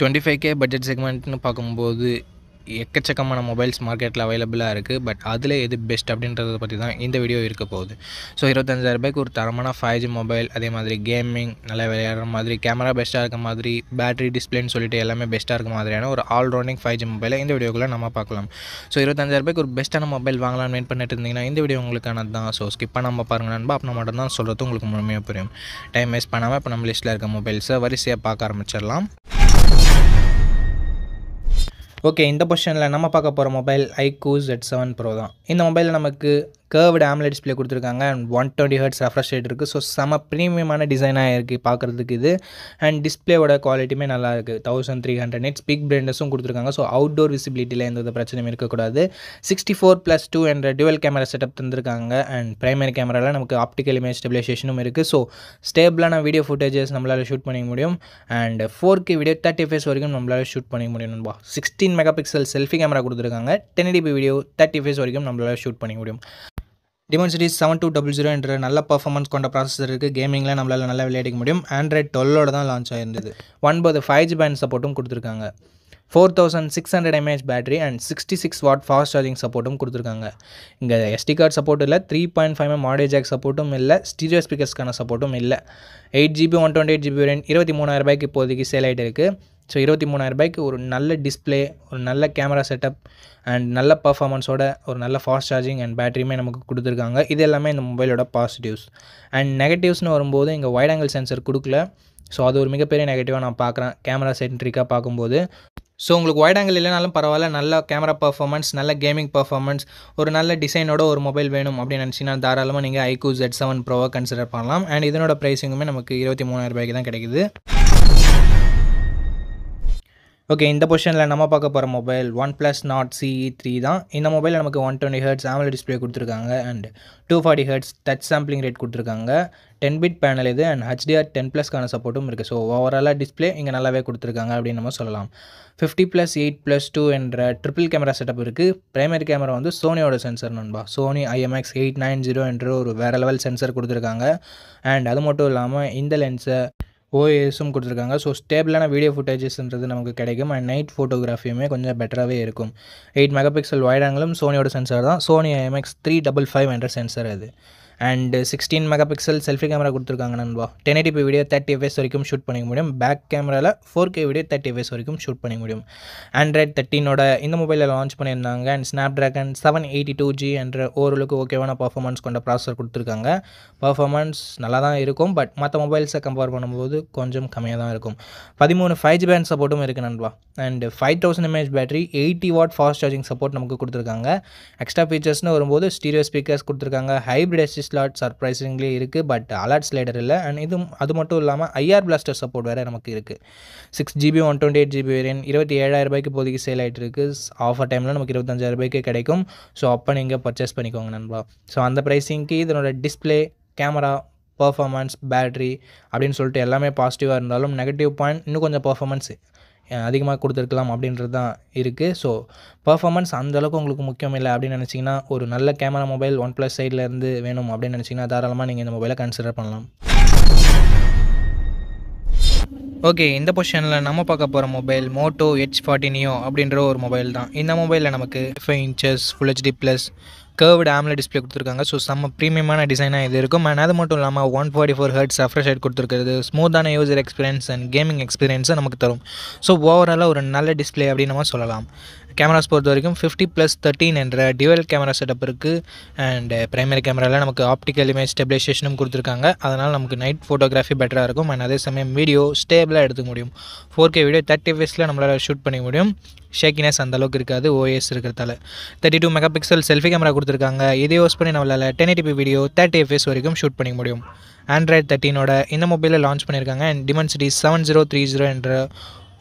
twenty five K budget செக்மெண்ட்னு பார்க்கும்போது எக்கச்சக்கமான மொபைல்ஸ் மார்க்கெட்டில் அவைலபிளாக இருக்குது பட் அதில் எது பெஸ்ட் அப்படின்றத பற்றி தான் இந்த வீடியோ இருக்க போகுது ஸோ ரூபாய்க்கு ஒரு தரமான ஃபைவ் ஜி மொபைல் அதே மாதிரி கேமிங் நல்லா விளையாடுற மாதிரி கேமரா பெஸ்ட்டாக இருக்க மாதிரி பேட்டரி டிஸ்பிளேன்னு சொல்லிட்டு எல்லாமே பெஸ்ட்டாக இருக்க மாதிரியான ஒரு ரவுண்டிங் ஃபைவ் ஜி மொபைலை இந்த வீடியோக்குள்ள நம்ம பார்க்கலாம் ஸோ ரூபாய்க்கு ஒரு பெஸ்ட்டான மொபைல் வாங்கலாம்னு வெயிட் பண்ணிட்டு இருந்தீங்கன்னா இந்த வீடியோ உங்களுக்கானது தான் ஸோ ஸ்கிப் பண்ணாமல் பாருங்கள் நண்பா அப்போ மட்டும் தான் சொல்கிறது உங்களுக்கு முழுமையாக புரியும் டைம் வேஸ்ட் பண்ணாமல் இப்போ நம்ம லிஸ்ட்டில் இருக்க மொபைல்ஸை வரிசையாக பார்க்க ஆரம்பிச்சிடலாம் ஓகே இந்த கொஷனில் நம்ம பார்க்க போகிற mobile iQOO Z seven Pro தான் இந்த மொபைல் நமக்கு கேர்வ்டு ஆம்லெட் டிஸ்பிளே கொடுத்துருக்காங்க and one twenty hertz refresh rate இருக்குது ஸோ செம ப்ரீமியமான டிசைனாக இருக்குது பார்க்குறதுக்கு இது அண்ட் டிஸ்பிளேவோட குவாலிட்டியுமே நல்லா இருக்குது thousand three hundred nits peak பிரைட்னஸும் கொடுத்துருக்காங்க ஸோ அவுட் டோர் விசிபிலிட்டியில் எந்த பிரச்சனையும் இருக்கக்கூடாது சிக்ஸ்டி ஃபோர் ப்ளஸ் டூ என்ற டுவெல் கேமரா செட்டப் தந்திருக்காங்க அண்ட் பிரைமரி கேமராவில் நமக்கு ஆப்டிக்கல் இமேஜ் ஸ்டெபிலைசேஷனும் இருக்குது ஸோ ஸ்டேபிளான வீடியோ ஃபுட்டேஜஸ் நம்மளால் ஷூட் பண்ணிக்க முடியும் and four K video thirty fps வரைக்கும் நம்மளால் ஷூட் பண்ணிக்க முடியும் sixteen megapixel selfie camera கொடுத்துருக்காங்க ten eighty p video thirty fps வரைக்கும் நம்மளால் ஷூட் பண்ணிக்க முடியும் டிமன் செவன் டூ டபுள் ஜீரோ என்ற நல்ல பர்ஃபார்மன்ஸ் கொண்ட இருக்குது கேமிங்கில் நம்மளால் நல்லா விளையாடிக்க முடியும் ஆண்ட்ராய்ட் டுவெல்லோட தான் லான்ச் ஆயிருந்தது ஒன்பது ஃபைவ் ஜி பேண்ட் சப்போர்ட்டும் கொடுத்துருக்காங்க four thousand six hundred mAh battery and sixty six watt fast charging சப்போர்ட்டும் கொடுத்துருக்காங்க இங்கே எஸ்டி கார்டு சப்போர்ட் இல்லை three point five M audio jack சப்போர்ட்டும் இல்லை ஸ்டீரியோ ஸ்பீக்கர்ஸ்க்கான சப்போர்ட்டும் இல்லை eight GB one twenty eight GB variant இருபத்தி மூணாயிரம் ரூபாய்க்கு இப்போதைக்கு சேல் ஆகிட்டு இருக்குது ஸோ இருபத்தி மூணாயிரம் ரூபாய்க்கு ஒரு நல்ல டிஸ்பிளே ஒரு நல்ல கேமரா செட்டப் அண்ட் நல்ல பர்ஃபார்மன்ஸோட ஒரு நல்ல ஃபாஸ்ட் சார்ஜிங் அண்ட் பேட்டரியுமே நமக்கு கொடுத்துருக்காங்க இது எல்லாமே இந்த மொபைலோட பாசிட்டிவ்ஸ் அண்ட் நெகட்டிவ்ஸ்னு வரும்போது இங்கே வைட் ஆங்கிள் சென்சர் கொடுக்கல ஸோ அது ஒரு மிகப்பெரிய நெகட்டிவாக நான் பார்க்குறேன் கேமரா சென்ட்ரிக்காக பார்க்கும்போது ஸோ உங்களுக்கு ஒயிட் ஆங்கிள் இல்லைனாலும் பரவாயில்ல நல்ல கேமரா பர்ஃபார்மன்ஸ் நல்ல கேமிங் பர்ஃபார்மன்ஸ் ஒரு நல்ல டிசைனோட ஒரு மொபைல் வேணும் அப்படின்னு நினச்சிங்கன்னா தாராளமாக நீங்கள் ஐக்கூ ஜெட் செவன் ப்ரோவை கன்சிடர் பண்ணலாம் அண்ட் இதனோட ப்ரைஸிங்குமே நமக்கு இருபத்தி மூணாயிரம் ரூபாய்க்கு தான் கிடைக்குது ஓகே இந்த பொசிஷனில் நம்ம பார்க்க போகிற mobile OnePlus Nord CE three தான் இந்த மொபைலில் நமக்கு one twenty hertz AMOLED display கொடுத்துருக்காங்க and two forty hertz touch sampling rate கொடுத்துருக்காங்க டென் பிட் பேனல் இது அண்ட் ஹெச்டிஆர் டென் ப்ளஸ்க்கான சப்போர்ட்டும் இருக்குது ஸோ ஓவராலாக டிஸ்பிளே இங்கே நல்லாவே கொடுத்துருக்காங்க அப்படின்னு நம்ம சொல்லலாம் fifty plus eight plus two என்ற ட்ரிபிள் கேமரா செட்டப் இருக்குது ப்ரைமரி கேமரா வந்து சோனியோட சென்சர் நண்பா Sony IMX eight nine zero என்ற ஒரு வேறு லெவல் சென்சர் கொடுத்துருக்காங்க அண்ட் அது மட்டும் இல்லாமல் இந்த லென்ஸை ஓஎஸும் கொடுத்துருக்காங்க ஸோ ஸ்டேபிளான வீடியோ ஃபுட்டேஜஸ்ன்றது நமக்கு கிடைக்கும் அண்ட் நைட் ஃபோட்டோகிராஃபியுமே கொஞ்சம் பெட்டராகவே இருக்கும் எயிட் மெகா பிக்சல் வைட் ஆங்கிலும் சோனியோட சென்சார் தான் Sony IMX three double five என்ற சென்சார் அது and sixteen megapixel selfie camera கொடுத்துருக்காங்க நண்பா ten eighty p video thirty fps வரைக்கும் ஷூட் பண்ணிக்க முடியும் பேக் கேமராவில் four K video thirty fps வரைக்கும் ஷூட் பண்ணிக்க முடியும் ஆண்ட்ராய்ட் தேர்ட்டினோட இந்த மொபைலில் லான்ச் பண்ணியிருந்தாங்க and Snapdragon seven eighty two G என்ற ஓரளவுக்கு ஓகேவான பர்ஃபார்மன்ஸ் கொண்ட ப்ராசஸர் கொடுத்துருக்காங்க பர்ஃபார்மன்ஸ் நல்லா தான் இருக்கும் பட் மற்ற மொபைல்ஸை கம்பேர் பண்ணும்போது கொஞ்சம் கம்மியாக தான் இருக்கும் பதிமூணு ஃபைவ் ஜி பேண்ட் சப்போர்ட்டும் இருக்குது நண்பா and five thousand mAh battery eighty watt fast charging support நமக்கு கொடுத்துருக்காங்க எக்ஸ்ட்ரா ஃபீச்சர்ஸ்னு வரும்போது ஸ்டீரியோ ஸ்பீக்கர்ஸ் கொடுத்துருக்காங்க ஹைப்ரிட் அசிஸ்ட் ஸ்லாட் சர்ப்ரைசிங்லேயே இருக்குது பட் அலர்ட் ஸ்லைடர் இல்லை அண்ட் இது அது மட்டும் இல்லாமல் ஐஆர் பிளாஸ்டர் சப்போர்ட் வேறு நமக்கு இருக்குது six GB one twenty eight GB variant இருபத்தி ஏழாயிரம் ரூபாய்க்கு போதிக்கு சேல் ஆகிட்டு இருக்குது ஆஃபர் டைமில் நமக்கு இருபத்தஞ்சாயிரம் ரூபாய்க்கு கிடைக்கும் ஸோ அப்போ நீங்கள் பர்ச்சேஸ் பண்ணிக்கோங்க நண்பா ஸோ அந்த ப்ரைஸிங்க்கு இதனோட டிஸ்பிளே கேமரா பர்ஃபார்மன்ஸ் பேட்ரி அப்படின்னு சொல்லிட்டு எல்லாமே பாசிட்டிவாக இருந்தாலும் நெகட்டிவ் பாயிண்ட் இன்னும் கொஞ்சம் பர்ஃபார்மன்ஸ் அதிகமாக கொடுத்துருக்கலாம் அப்படின்றது தான் இருக்குது ஸோ பர்ஃபார்மன்ஸ் அந்தளவுக்கு உங்களுக்கு முக்கியம் இல்லை அப்படின்னு நினச்சிங்கன்னா ஒரு நல்ல கேமரா மொபைல் ஒன் ப்ளஸ் சைட்லேருந்து வேணும் அப்படின்னு நினச்சிங்கன்னா தாராளமாக நீங்கள் இந்த மொபைலை கன்சிடர் பண்ணலாம் ஓகே இந்த பொசிஷனில் நம்ம பார்க்க போகிற மொபைல் மோட்டோ ஹெச் ஃபார்ட்டினியோ அப்படின்ற ஒரு மொபைல் தான் இந்த மொபைலில் நமக்கு five inches full HD plus curved AMOLED display கொடுத்துருக்காங்க ஸோ செம்ம ப்ரீமியமான டிசைனாக இது இருக்கும் அண்ட் அது மட்டும் இல்லாமல் one forty four hertz refresh rate கொடுத்துருக்கிறது ஸ்மூத்தான யூசர் எக்ஸ்பீரியன்ஸ் அண்ட் கேமிங் எக்ஸ்பீரியன்ஸை நமக்கு தரும் ஸோ ஓவராலாக ஒரு நல்ல டிஸ்பிளே அப்படின்னு நம்ம சொல்லலாம் கேமராஸ் பொறுத்த வரைக்கும் ஃபிஃப்டி ப்ளஸ் தேர்ட்டின் என்ற டியூவல் கேமரா செட்டப் இருக்குது அண்ட் ப்ரைமரி கேமராவில் நமக்கு ஆப்டிக்கல் இமேஜ் ஸ்டெபிலைசேஷனும் கொடுத்துருக்காங்க அதனால் நமக்கு நைட் ஃபோட்டோகிராஃபி பெட்டராக இருக்கும் அண்ட் அதே சமயம் வீடியோ ஸ்டேபிளாக எடுத்துக்க முடியும் ஃபோர் கே வீடியோ தேர்ட்டி ஃபேஸில் நம்மளால் ஷூட் பண்ணிக்க முடியும் ஷேக்கினஸ் அந்த அளவுக்கு இருக்காது ஓஎஸ் இருக்கிறதால thirty two megapixel selfie camera கொடுத்துருக்காங்க இதே யூஸ் பண்ணி நம்மளால் ten eighty video thirty fps வரைக்கும் ஷூட் பண்ணிக்க முடியும் ஆண்ட்ராய்ட் தேர்ட்டினோட இந்த மொபைலில் லான்ச் பண்ணியிருக்காங்க and Dimensity seven zero three zero என்ற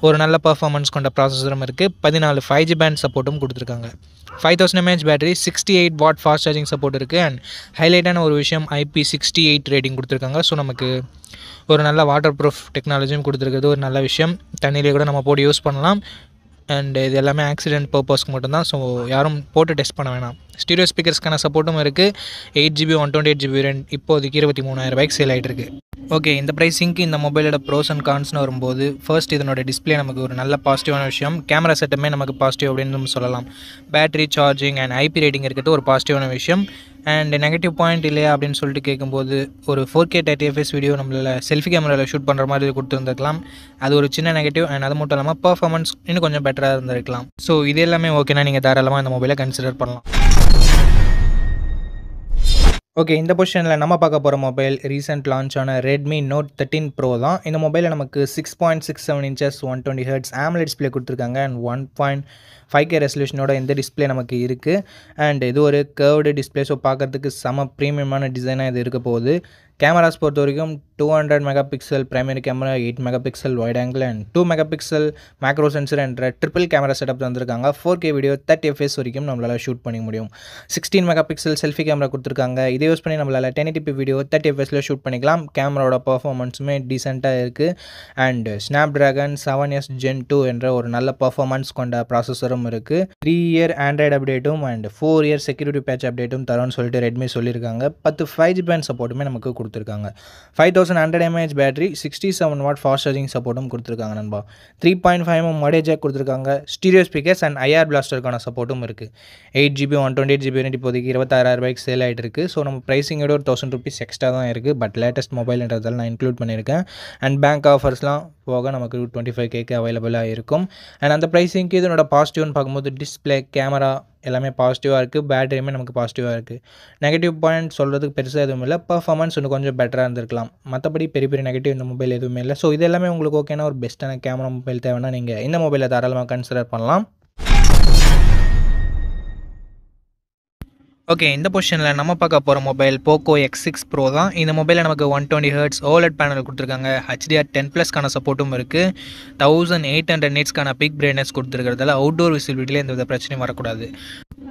ஒரு நல்ல பர்ஃபார்மன்ஸ் கொண்ட ப்ராசஸரும் இருக்குது பதினாலு ஃபைவ் ஜி பேண்ட் சப்போர்ட்டும் கொடுத்துருக்காங்க five thousand mAh battery sixty eight watt fast charging support இருக்குது அண்ட் ஹைலைட்டான ஒரு விஷயம் ஐபி சிக்ஸ்டி எயிட் ரேட்டிங் கொடுத்துருக்காங்க ஸோ நமக்கு ஒரு நல்ல வாட்டர் ப்ரூஃப் டெக்னாலஜியும் கொடுத்துருக்குது ஒரு நல்ல விஷயம் தண்ணியிலே கூட நம்ம போட்டு யூஸ் பண்ணலாம் அண்ட் இது எல்லாமே ஆக்சிடென்ட் பர்பஸ்க்கு மட்டும்தான் ஸோ யாரும் போட்டு டெஸ்ட் பண்ண வேணாம் ஸ்டீரியோ ஸ்பீக்கர்ஸ்க்கான சப்போர்ட்டும் இருக்குது eight GB one twenty eight GB ரெண்டு இப்போதைக்கு இருபத்தி மூணாயிரம் ரூபாய்க்கு சேல் ஆகிட்டு இருக்குது ஓகே இந்த ப்ரைஸிங்க்கு இந்த மொபைலோட ப்ரோஸ் அண்ட் கான்ஸ்னு வரும்போது ஃபர்ஸ்ட் இதனோட டிஸ்பிளே நமக்கு ஒரு நல்ல பாசிட்டிவான விஷயம் கேமரா செட்டமே நமக்கு பாசிட்டிவ் அப்படின்னு சொல்லலாம் battery charging and IP rating இருக்கிறது ஒரு பாசிட்டிவான விஷயம் அண்ட் நெகட்டிவ் பாயிண்ட் இல்லையா அப்படின்னு சொல்லிட்டு கேட்கும்போது ஒரு four K thirty fps video நம்மள செல்ஃபி கேமராவில் ஷூட் பண்ணுற மாதிரி கொடுத்துருந்துருக்கலாம் அது ஒரு சின்ன நெகட்டிவ் அண்ட் அது மட்டும் இல்லாமல் பர்ஃபார்மன்ஸ் இன்னும் கொஞ்சம் பெட்டராக இருந்திருக்கலாம் ஸோ இது எல்லாமே ஓகேனா நீங்கள் தாராளமாக இந்த மொபைலை கன்சிடர் பண்ணலாம் ஓகே இந்த பொசிஷனில் நம்ம பார்க்க போகிற மொபைல் ரீசெண்ட் லான்ச் ஆன ரெட்மி நோட் தேர்ட்டின் ப்ரோ தான் இந்த மொபைலில் நமக்கு six point six seven inches one twenty hertz AMOLED display கொடுத்துருக்காங்க and one point five K ரெசல்யூஷனோட இந்த டிஸ்பிளே நமக்கு இருக்குது அண்ட் இது ஒரு கேர்வ்டு டிஸ்பிளே ஸோ பார்க்குறதுக்கு செம ப்ரீமியமான டிசைனாக இது இருக்க போகுது கேமராஸ் பொறுத்த வரைக்கும் two hundred megapixel primary camera eight megapixel wide angle and two megapixel macro sensor என்ற ட்ரிபிள் கேமரா செட்டப் தந்திருக்காங்க four K video thirty fps வரைக்கும் நம்மளால் ஷூட் பண்ணிக்க முடியும் sixteen megapixel selfie camera கொடுத்துருக்காங்க இதை use பண்ணி நம்மளால் டென் டிபி வீடியோ தேர்ட்டி எஃப்எஸில் ஷூட் பண்ணிக்கலாம் கேமராட பர்ஃபார்மன்ஸுமே டீசெண்டாக இருக்குது and Snapdragon seven S Gen two என்ற ஒரு நல்ல பர்ஃபார்மன்ஸ் கொண்ட ப்ராசஸரும் இருக்குது த்ரீ இயர் ஆண்ட்ராய்டு அப்டேட்டும் and four year security patch அப்டேட்டும் தரோன்னு சொல்லிட்டு ரெட்மி சொல்லியிருக்காங்க பத்து ஃபைவ் ஜி பேண்ட் சப்போர்ட்டுமே நமக்கு கொடுத்து கொடுத்துருக்காங்க five thousand hundred mAh battery sixty seven watt fast charging சப்போர்ட்டும் கொடுத்துருக்காங்க நண்பா த்ரீ பாயிண்ட் ஃபைவ் எம் மடே கொடுத்துருக்காங்க ஸ்டீரியோ ஸ்பீக்கர்ஸ் அண்ட் ஐஆர் பிளாஸ்டருக்கான சப்போர்ட்டும் இருக்குது eight GB one twenty eight GB இப்போதைக்கு இருபத்தாறாயிரம் ரூபாய்க்கு சேல் ஆகிட்டு இருக்குது ஸோ நம்ம ப்ரைஸிங்கோட ஒரு தௌசண்ட் ருபீஸ் எக்ஸ்ட்ரா தான் இருக்குது பட் லேட்டஸ்ட் மொபைல்ன்றதால் நான் இன்க்ளூட் பண்ணியிருக்கேன் அண்ட் பேங்க் ஆஃபர்ஸ்லாம் போக நமக்கு டுவெண்ட்டி ஃபைவ் கேக்கு அவைலபிளாக இருக்கும் அண்ட் அந்த ப்ரைஸிங்க்கு இதனோட பாசிட்டிவ்னு பார்க்கும்போது டிஸ்பிளே கேமரா எல்லாமே பாசிட்டிவாக இருக்குது பேட்டரியுமே நமக்கு பாசிட்டிவாக இருக்குது நெகட்டிவ் பாயிண்ட் சொல்கிறதுக்கு பெருசாக எதுவும் இல்லை பர்ஃபார்மன்ஸ் இன்னும் கொஞ்சம் பெட்டராக இருந்திருக்கலாம் மற்றபடி பெரிய பெரிய நெகட்டிவ் இந்த மொபைல் எதுவுமே இல்லை ஸோ இது எல்லாமே உங்களுக்கு ஓகேனா ஒரு பெஸ்ட்டான கேமரா மொபைல் தேவைன்னா நீங்கள் இந்த மொபைலை தாராளமாக கன்சிடர் பண்ணலாம் ஓகே இந்த பொசிஷனில் நம்ம பார்க்க போகிற mobile Poco X six Pro தான் இந்த மொபைலில் நமக்கு one twenty hertz OLED panel கொடுத்துருக்காங்க ஹெச்டிஆர் டென் ப்ளஸ்க்கான சப்போர்ட்டும் இருக்குது தௌசண்ட் எயிட் ஹண்ட்ரட் நீட்ஸ்க்கான பிக் பிரைட்னஸ் கொடுத்துருக்கிறதால அவுட்டோர் விசிபிலிட்டியில் எந்த வித பிரச்சனையும் வரக்கூடாது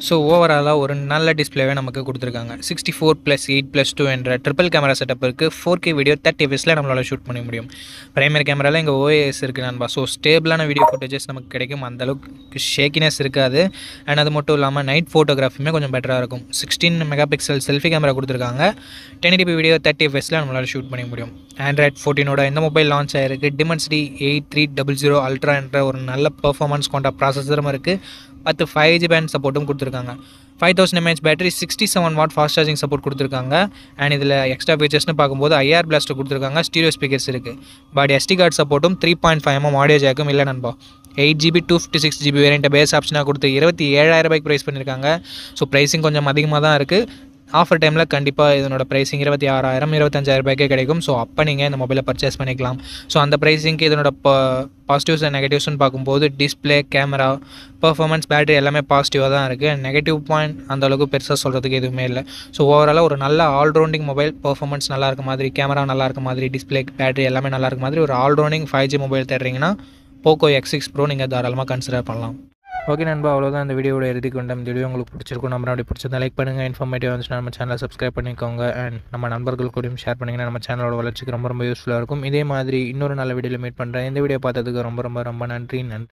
ஸோ ஓவராலாக ஒரு நல்ல டிஸ்பிளேவே நமக்கு கொடுத்துருக்காங்க sixty four plus eight plus two என்ற ட்ரிபிள் கேமரா செட்டப் இருக்குது ஃபோர் கே வீடியோ தேர்ட்டி எஃப்எஸில் நம்மளால் ஷூட் பண்ண முடியும் ப்ரைமரி கேமராவில் எங்கள் ஓஎஸ் இருக்குது நண்பா ஸோ ஸ்டேபிளான வீடியோ ஃபோட்டோஜஸ் நமக்கு கிடைக்கும் அந்தளவுக்கு ஷேக்கினஸ் இருக்காது அண்ட் அது மட்டும் இல்லாமல் நைட் ஃபோட்டோகிராஃபியுமே கொஞ்சம் பெட்டராக இருக்கும் sixteen megapixel selfie camera கொடுத்துருக்காங்க டென் டிபி வீடியோ தேர்ட்டி எஃப்எஸில் நம்மளால் ஷூட் பண்ண முடியும் ஆண்ட்ராய்ட் ஃபோர்டீனோட இந்த மொபைல் லான்ச் ஆகிருக்கு Dimensity eight three double zero Ultra என்ற ஒரு நல்ல பர்ஃபார்மன்ஸ் கொண்ட ப்ராசஸரும் இருக்குது பத்து ஃபைவ் ஜி பேண்ட் சப்போர்ட்டும் கொடுத்துருக்காங்க five thousand mAh battery sixty seven watt fast charging support கொடுத்துருக்காங்க அண்ட் இதில் எக்ஸ்ட்ரா ஃபீச்சர்ஸ்னு பார்க்கும்போது ஐஆர் பிளாஸ்ட் கொடுத்துருக்காங்க ஸ்டீரியோ ஸ்பீக்கர்ஸ் இருக்குது பட் எஸ்டி கார்டு சப்போர்ட்டும் three point five mm audio ஜாக்கும் இல்லை நண்பா eight GB two fifty six GB வேரியண்ட்டை பேஸ் ஆப்ஷனாக கொடுத்து இருபத்தி ஏழாயிரம் ரூபாய்க்கு ப்ரைஸ் பண்ணியிருக்காங்க ஸோ ப்ரைஸிங் கொஞ்சம் அதிகமாக தான் இருக்குது ஆஃபர் டைமில் கண்டிப்பாக இதனோட ப்ரைஸிங் இருபத்தி ஆறாயிரம் இருபத்தஞ்சாயிரம் ரூபாய்க்கே கிடைக்கும் ஸோ அப்போ நீங்கள் இந்த மொபைலை பர்ச்சேஸ் பண்ணிக்கலாம் ஸோ அந்த ப்ரைஸிங்க்கு இதனோட பாசிட்டிவ்ஸ் அண்ட் நெகட்டிவ்ஸ்னு பார்க்கும்போது டிஸ்பிளே கேமரா பர்ஃபார்மன்ஸ் பேட்டரி எல்லாமே பாசிட்டிவாக தான் இருக்குது அண்ட் நெகட்டிவ் பாயிண்ட் அந்த அளவுக்கு பெருசாக சொல்கிறதுக்கு எதுவுமே இல்லை ஸோ ஓவராலாக ஒரு நல்ல ஆல்ரவுண்டிங் மொபைல் பர்ஃபார்மன்ஸ் நல்லா இருக்க மாதிரி கேமரா நல்லா இருக்க மாதிரி டிஸ்பிளே பேட்டரி எல்லாமே நல்லா இருக்க மாதிரி ஒரு ஆல்ரவுண்டிங் ஃபைவ் ஜி மொபைல் தேடுறீங்கன்னா போக்கோ எக்ஸ் சிக்ஸ் ப்ரோ நீங்கள் தாராளமாக கன்சிடர் பண்ணலாம் ஓகே நண்பா அவ்வளோதான் இந்த வீடியோ எழுதி கொண்டோம் இந்த வீடியோ உங்களுக்கு பிடிச்சிருக்கும் நம்ம அப்படி பிடிச்சிருந்தா லைக் பண்ணுங்கள் இன்ஃபர்மேட்டிவ் வந்து நம்ம சேனலை சப்ஸ்கிரைப் பண்ணிக்கோங்க அண்ட் நம்ம நண்பர்கள் கூடயும் ஷேர் பண்ணிங்கன்னா நம்ம சேனலோட வளர்ச்சிக்கு ரொம்ப ரொம்ப யூஸ்ஃபுல்லாக இருக்கும் இதே மாதிரி இன்னொரு நல்ல வீடியோவில் மீட் பண்ணுறேன் இந்த வீடியோ பார்த்ததுக்கு ரொம்ப ரொம்ப ரொம்ப நன்றி நன்றி